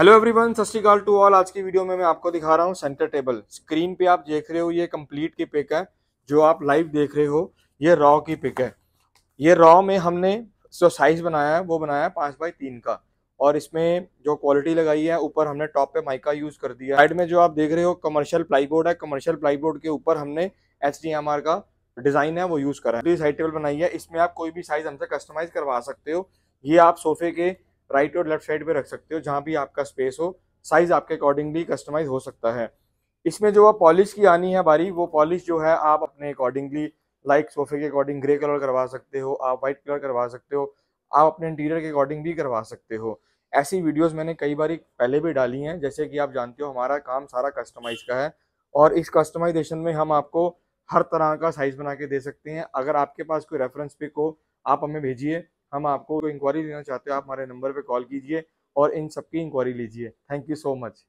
hello everyone सत श्रीकाल to all आज की वीडियो में मैं आपको दिखा रहा हूँ सेंटर टेबल स्क्रीन पे आप देख रहे हो ये कंप्लीट की पिक है जो आप लाइव देख रहे हो ये रॉ की पिक है ये रॉ में हमने जो साइज बनाया है वो बनाया है पाँच बाई तीन का और इसमें जो क्वालिटी लगाई है ऊपर हमने टॉप पे माइका यूज़ कर दिया साइड में जो आप देख रहे हो कमर्शियल बोर्ड है कमर्शियल बोर्ड के ऊपर हमने एच का डिज़ाइन है वो यूज़ करा है साइड टेबल बनाई है इसमें आप कोई भी साइज़ हमसे कस्टमाइज़ करवा सकते हो ये आप सोफे के राइट और लेफ्ट साइड पे रख सकते हो जहाँ भी आपका स्पेस हो साइज आपके अकॉर्डिंगली कस्टमाइज हो सकता है इसमें जो पॉलिश की आनी है बारी वो पॉलिश जो है आप अपने अकॉर्डिंगली लाइक सोफे के अकॉर्डिंग ग्रे कलर करवा सकते हो आप वाइट कलर करवा सकते हो आप अपने इंटीरियर के अकॉर्डिंग भी करवा सकते हो ऐसी वीडियोस मैंने कई बार पहले भी डाली हैं जैसे कि आप जानते हो हमारा काम सारा कस्टमाइज का है और इस कस्टमाइजेशन में हम आपको हर तरह का साइज़ बना के दे सकते हैं अगर आपके पास कोई रेफरेंस पिक हो आप हमें भेजिए हम आपको इंक्वायरी लेना चाहते हैं आप हमारे नंबर पर कॉल कीजिए और इन सबकी इंक्वायरी लीजिए थैंक यू सो मच